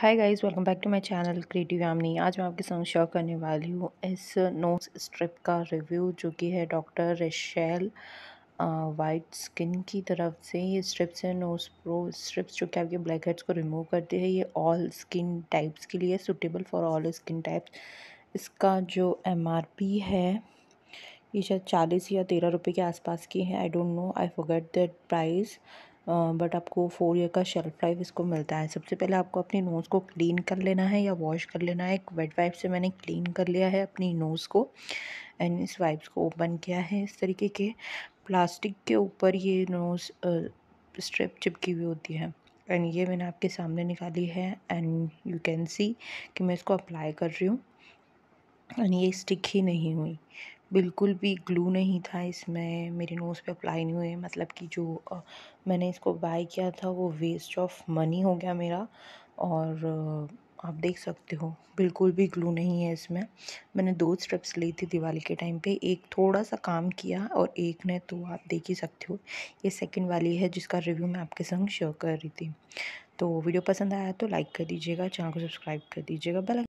hi guys welcome back to my channel creative Yamini आज मैं आपके संग शेयर करने वाली हूँ इस नोस स्ट्रिप का रिव्यू जो कि है डॉक्टर रेशेल वाइट स्किन की तरफ से ये स्ट्रिप्स हैं नोस प्रो स्ट्रिप्स जो कि आपके ब्लैक हेड्स को रिमूव करते हैं ये ऑल स्किन टाइप्स के लिए suitable for all skin types इसका जो एम है ये शायद चालीस या तेरह रुपये के आसपास की है I don't know I forget that price but आपको फोर ईयर का शेल्फ लाइफ इसको मिलता है सबसे पहले आपको अपनी नोज़ को क्लीन कर लेना है या वॉश कर लेना है एक वेट वाइप से मैंने क्लीन कर लिया है अपनी नोज़ को एंड इस वाइप्स को ओपन किया है इस तरीके के प्लास्टिक के ऊपर ये नोज़ स्ट्रिप चिपकी हुई होती है एंड ये मैंने आपके सामने निकाली है एंड यू कैन सी कि मैं इसको अप्लाई कर रही हूँ एंड ये स्टिक ही नहीं हुई बिल्कुल भी ग्लू नहीं था इसमें मेरे नोज़ पे अप्लाई नहीं हुए मतलब कि जो मैंने इसको बाय किया था वो वेस्ट ऑफ मनी हो गया मेरा और आप देख सकते हो बिल्कुल भी ग्लू नहीं है इसमें मैंने दो स्ट्रिप्स ली थी दिवाली के टाइम पे एक थोड़ा सा काम किया और एक ने तो आप देख ही सकते हो ये सेकेंड वाली है जिसका रिव्यू मैं आपके संग शेयर कर रही थी तो वीडियो पसंद आया तो लाइक कर दीजिएगा चैनल को सब्सक्राइब कर दीजिएगा बेल